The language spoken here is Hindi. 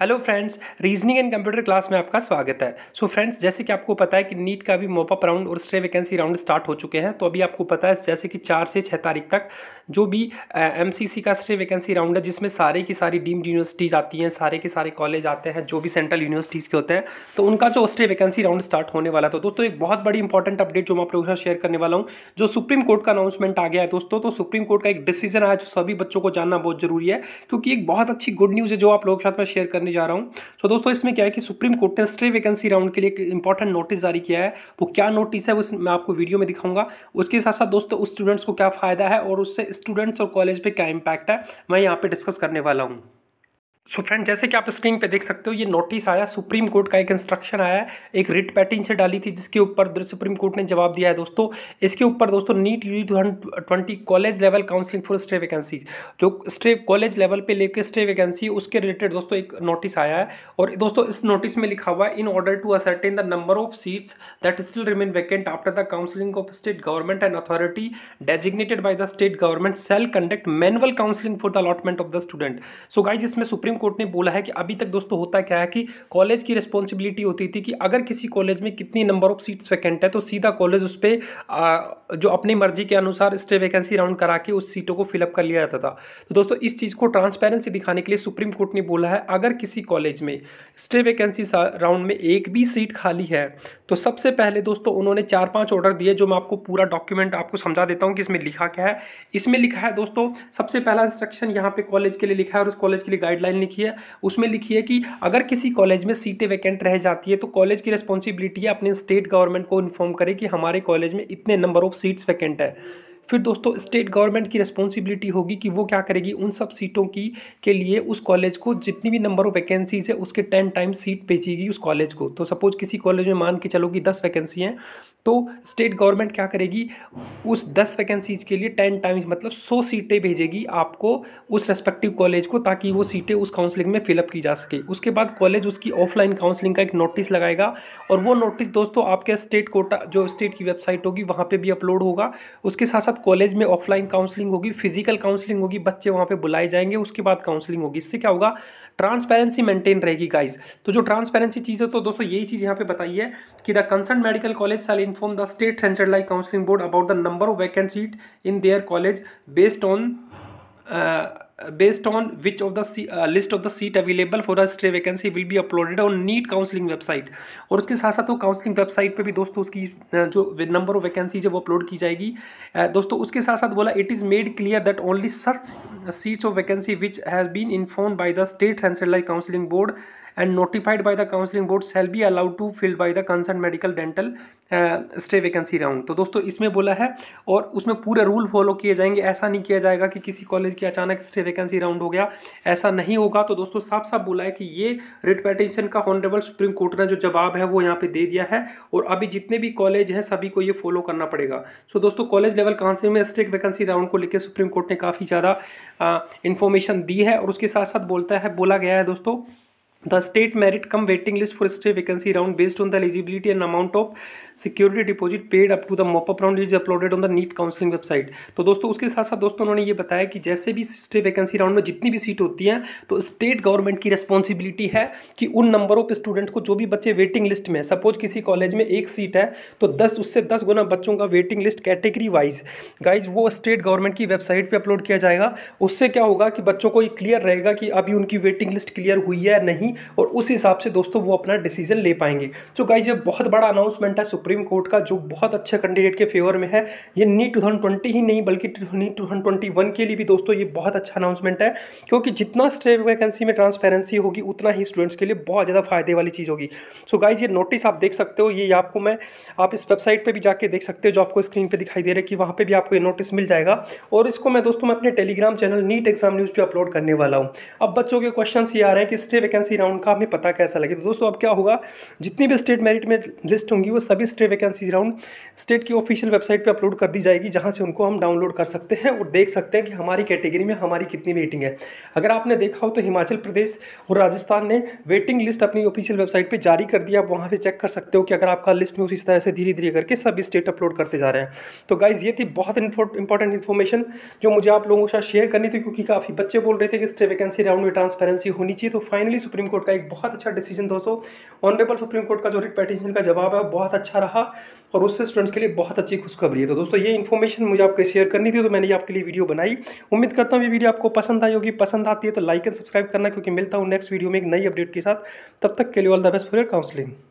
hello friends reasoning and computer class में आपका स्वागत है सो so फ्रेंड्स जैसे कि आपको पता है कि नीट का भी मोपअप राउंड और स्ट्रे वैकेंसी राउंड स्टार्ट हो चुके हैं तो अभी आपको पता है जैसे कि चार से छः तारीख तक जो भी एम uh, का स्ट्रे वैकेंसी राउंड है जिसमें सारे की सारी डीम्ड यूनिवर्सिटीज़ आती हैं सारे के सारे कॉलेज आते हैं जो भी सेंट्रल यूनिवर्सिटीज़ के होते हैं तो उनका जो स्ट्रे वैकेंसी राउंड स्टार्ट होने वाला था दोस्तों एक बहुत बड़ी इंपॉर्टेंट अपडेट जो मैं आप लोगों के साथ शेयर करने वाला हूँ जो सुप्रीम कोर्ट का अनाउंसमेंट आ गया है दोस्तों तो सुप्रीम कोर्ट का एक डिसीजन आया जो सभी बच्चों को जानना बहुत जरूरी है क्योंकि एक बहुत अच्छी गुड न्यूज़ है जो आप लोगों के साथ मैं शेयर करने करने जा रहा हूँ तो दोस्तों इसमें क्या है कि सुप्रीम कोर्ट ने स्ट्रे वैकेंसी राउंड के लिए एक इंपॉर्टेंट नोटिस जारी किया है वो क्या नोटिस है वो मैं आपको वीडियो में दिखाऊंगा उसके साथ साथ दोस्तों उस स्टूडेंट्स को क्या फ़ायदा है और उससे स्टूडेंट्स और कॉलेज पर क्या इम्पैक्ट है मैं यहाँ पर डिस्कस करने वाला हूँ सो so फ्रेंड जैसे कि आप स्क्रीन पे देख सकते हो ये नोटिस आया सुप्रीम कोर्ट का एक इंस्ट्रक्शन आया एक रिट पैटिन से डाली थी जिसके ऊपर सुप्रीम कोर्ट ने जवाब दिया है दोस्तों इसके ऊपर दोस्तों NEET U twenty college level counselling for stray vacancies जो स्टे कॉलेज लेवल पे लेके स्टे वैकेंसी उसके रिलेटेड दोस्तों एक नोटिस आया है और दोस्तों इस नोटिस में लिखा हुआ है in order to ascertain the number of seats that still remain vacant after the counselling of state government and authority designated by the state government shall conduct manual counselling for the allotment of the student so guys इसमें सुप्रीम सुप्रीम कोर्ट ने बोला है कि अभी तक दोस्तों होता क्या है कि कॉलेज की रिस्पॉन्सिबिलिटी होती थी कि अगर किसी कॉलेज में कितनी नंबर ऑफ सीट्स वैकेंट है तो सीधा कॉलेज उस पर जो अपनी मर्जी के अनुसार स्टे वैकेंसी राउंड करा के उस सीटों को फिलअप कर लिया जाता था तो दोस्तों इस चीज़ को ट्रांसपेरेंसी दिखाने के लिए सुप्रीम कोर्ट ने बोला है अगर किसी कॉलेज में स्टे वैकेंसी राउंड में एक भी सीट खाली है तो सबसे पहले दोस्तों उन्होंने चार पांच ऑर्डर दिए जो मैं आपको पूरा डॉक्यूमेंट आपको समझा देता हूँ कि इसमें लिखा क्या है इसमें लिखा है दोस्तों सबसे पहला इंस्ट्रक्शन यहाँ पे कॉलेज के लिए लिखा है और उस कॉलेज के लिए गाइडलाइन लिखी है उसमें लिखी है कि अगर किसी कॉलेज में सीटें वैकेंट रह जाती है तो कॉलेज की रिस्पॉन्सिबिलिटी है अपने स्टेट गवर्नमेंट को इन्फॉर्म करे कि हमारे कॉलेज में इतने नंबर ऑफ सीट्स वैकेंट है फिर दोस्तों स्टेट गवर्नमेंट की रिस्पॉन्सिबिलिटी होगी कि वो क्या करेगी उन सब सीटों की के लिए उस कॉलेज को जितनी भी नंबर ऑफ वैकेंसीज है उसके टेन टाइम सीट भेजेगी उस कॉलेज को तो सपोज किसी कॉलेज में मान के चलो कि दस वैकेंसी हैं तो स्टेट गवर्नमेंट क्या करेगी उस दस वैकेंसीज के लिए टेन टाइम्स मतलब सौ सीटें भेजेगी आपको उस रेस्पेक्टिव कॉलेज को ताकि वो सीटें उस काउंसलिंग में फिलअप की जा सके उसके बाद कॉलेज उसकी ऑफलाइन काउंसलिंग का एक नोटिस लगाएगा और वो नोटिस दोस्तों आपके स्टेट कोटा जो स्टेट की वेबसाइट होगी वहाँ पर भी अपलोड होगा उसके साथ साथ कॉलेज में ऑफलाइन काउंसलिंग होगी फिजिकल काउंसलिंग होगी बच्चे वहाँ पर बुलाए जाएंगे उसके बाद काउंसलिंग होगी इससे क्या होगा ट्रांसपेरेंसी मेंटेन रहेगी गाइज तो जो ट्रांसपेरेंसी चीज़ है तो दोस्तों यही चीज़ यहाँ पर बताई है कि the concern medical college shall in inform the state transcendental counseling board about the number of vacant seat in their college based on uh, based on which of the seat, uh, list of the seat available for a stray vacancy will be uploaded on NEET counselling website और उसके साथ साथ वो काउंसलिंग वेबसाइट पे भी दोस्तों उसकी जो नंबर ऑफ वैकेंसीज है वो अपलोड की जाएगी दोस्तों उसके साथ साथ बोला it is made clear that only such seats of vacancy which has been inform by the state centralise counselling board and notified by the counselling board shall be allowed to filled by the concern medical dental stray vacancy round तो दोस्तों इसमें बोला है और उसमें पूरे रूल फॉलो किए जाएंगे ऐसा नहीं किया जाएगा कि किसी कॉलेज की अचानक स्टे वैकेंसी राउंड हो गया ऐसा नहीं होगा तो दोस्तों साफ साफ बोला है कि ये रिट पेटिशन का ऑनरेबल सुप्रीम कोर्ट ने जो जवाब है वो यहाँ पे दे दिया है और अभी जितने भी कॉलेज हैं सभी को ये फॉलो करना पड़ेगा सो दोस्तों कॉलेज लेवल काउंसिल में स्टेट वैकेंसी राउंड को लेकर सुप्रीम कोर्ट ने काफ़ी ज़्यादा इन्फॉर्मेशन uh, दी है और उसके साथ साथ बोलता है बोला गया है दोस्तों the state merit cum waiting list for stay vacancy round based on the eligibility and amount of security deposit paid up to the mop up round is uploaded on the NEET counselling website तो दोस्तों उसके साथ साथ दोस्तों उन्होंने ये बताया कि जैसे भी स्टे वैकेंसी राउंड में जितनी भी सीट होती हैं तो स्टेट गवर्नमेंट की रिस्पॉन्सिबिलिटी है कि उन नंबर ऑफ स्टूडेंट को जो भी बच्चे वेटिंग लिस्ट में सपोज किसी कॉलेज में एक सीट है तो दस उससे दस गुना बच्चों का waiting list category wise guys वो स्टेट गवर्नमेंट की वेबसाइट पर अपलोड किया जाएगा उससे क्या होगा कि बच्चों को ये क्लियर रहेगा कि अभी उनकी वेटिंग लिस्ट क्लियर हुई है नहीं और उस हिसाब से दोस्तों वो अपना डिसीजन ले पाएंगे तो गाइज ये बहुत बड़ा अनाउंसमेंट है सुप्रीम कोर्ट का जो बहुत अच्छे कैंडिडेट के फेवर में है ये नी टू ही नहीं बल्कि नी टू के लिए भी दोस्तों ये बहुत अच्छा अनाउंसमेंट है क्योंकि जितना स्टेट वैकेंसी में ट्रांसपेरेंसी होगी उतना ही स्टूडेंट्स के लिए बहुत ज़्यादा फायदे वाली चीज़ होगी सो गाइज ये नोटिस आप देख सकते हो ये आपको मैं आप इस वेबसाइट पर भी जाके देख सकते हो जो आपको स्क्रीन पर दिखाई दे रहा है कि वहाँ पर भी आपको ये नोटिस मिल जाएगा और इसको मैं दोस्तों मैं अपने Telegram channel NEET exam news पर अपलोड करने वाला हूँ अब बच्चों के क्वेश्चन ये आ रहे हैं कि स्टे वैकेंसी राउंड का हमें पता कैसा लगे तो दोस्तों अब क्या होगा जितनी भी स्टेट मेरिट में लिस्ट होंगी वो सभी स्टेट वैकेंसीज राउंड स्टेट की ऑफिशियल वेबसाइट पर अपलोड कर दी जाएगी जहाँ से उनको हम डाउनलोड कर सकते हैं और देख सकते हैं कि हमारी कैटेगरी में हमारी कितनी वेटिंग है अगर आपने देखा हो तो हिमाचल प्रदेश और राजस्थान ने वेटिंग लिस्ट अपनी ऑफिशियल वेबसाइट पर जारी कर दिया आप वहाँ पर चेक कर सकते हो कि अगर आपका लिस्ट में उसी तरह से धीरे धीरे करके सभी स्टेट अपलोड करते जा रहे हैं तो गाइज़ ये थी बहुत इंपॉर्टेंट इन्फॉर्मेशन जो मुझे आप लोगों के साथ शेयर करनी थी क्योंकि काफ़ी बच्चे बोल रहे थे कि स्टेट वैकेंसी राउंड में ट्रांसपेरेंसी होनी चाहिए तो फाइनली सुप्रीम सुप्रीम कोर्ट का एक बहुत अच्छा डिसीजन दोस्तों ऑनरेबल सुप्रीम कोर्ट का जो रिट पटिशन का जवाब है बहुत अच्छा रहा और उससे स्टूडेंट्स के लिए बहुत अच्छी खुशखबरी है तो दोस्तों ये इन्फॉर्मेशन मुझे आपके शेयर करनी थी तो मैंने ये आपके लिए वीडियो बनाई उम्मीद करता हूँ ये वीडियो आपको पसंद आई होगी पसंद आती है तो लाइक एंड सब्सक्राइब करना क्योंकि मिलता हूँ नेक्स्ट वीडियो में एक नई अपडेट के साथ तब तक के लिए all the best for your counselling